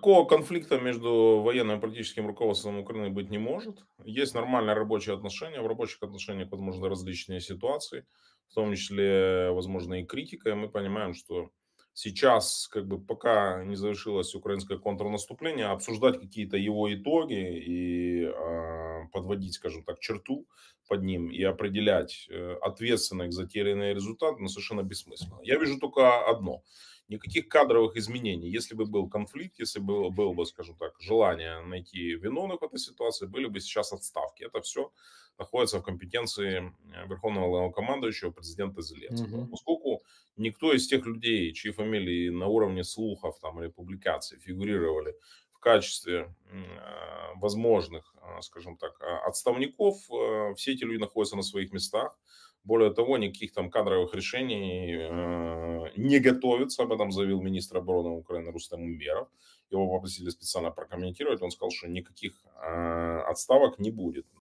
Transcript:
никакого конфликта между военным и политическим руководством Украины быть не может. Есть нормальные рабочие отношения. В рабочих отношениях, возможно, различные ситуации, в том числе, возможно, и критика. И мы понимаем, что сейчас, как бы, пока не завершилось украинское контрнаступление, обсуждать какие-то его итоги и э, подводить, скажем так, черту под ним и определять э, ответственных за терянный результаты ну, совершенно бессмысленно. Я вижу только одно никаких кадровых изменений. Если бы был конфликт, если бы было бы, скажем так, желание найти виновных в этой ситуации, были бы сейчас отставки. Это все находится в компетенции э, Верховного Главнокомандующего президента Зеленского. Угу. Поскольку никто из тех людей, чьи фамилии на уровне слухов там, или публикаций фигурировали в качестве э, возможных, э, скажем так, а, отставников, э, все эти люди находятся на своих местах более того, никаких там кадровых решений э, не готовится. Об этом заявил министр обороны Украины Рустам Умеров. Его попросили специально прокомментировать. Он сказал, что никаких э, отставок не будет.